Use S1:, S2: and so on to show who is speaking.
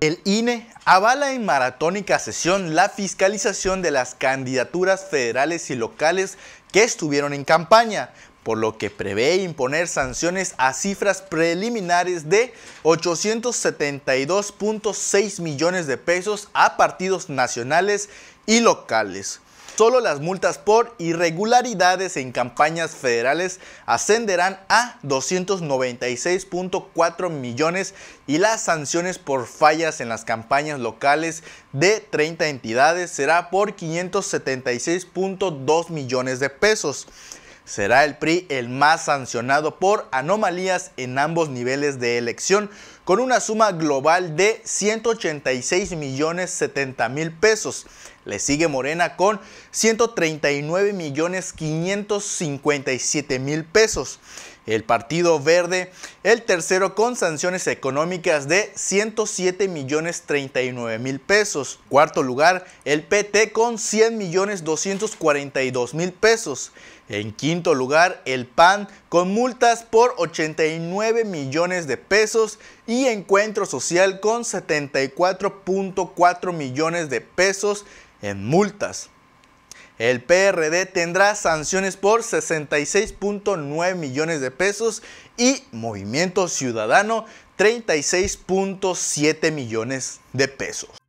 S1: El INE avala en maratónica sesión la fiscalización de las candidaturas federales y locales que estuvieron en campaña, por lo que prevé imponer sanciones a cifras preliminares de 872.6 millones de pesos a partidos nacionales y locales. Solo las multas por irregularidades en campañas federales ascenderán a 296.4 millones y las sanciones por fallas en las campañas locales de 30 entidades será por 576.2 millones de pesos será el PRI el más sancionado por anomalías en ambos niveles de elección, con una suma global de 186 millones 70 mil pesos. Le sigue Morena con 139 millones 557 mil pesos el Partido Verde, el tercero con sanciones económicas de 107 millones 39 mil pesos, cuarto lugar el PT con 100 millones 242 mil pesos, en quinto lugar el PAN con multas por 89 millones de pesos y Encuentro Social con 74.4 millones de pesos en multas. El PRD tendrá sanciones por 66.9 millones de pesos y Movimiento Ciudadano 36.7 millones de pesos.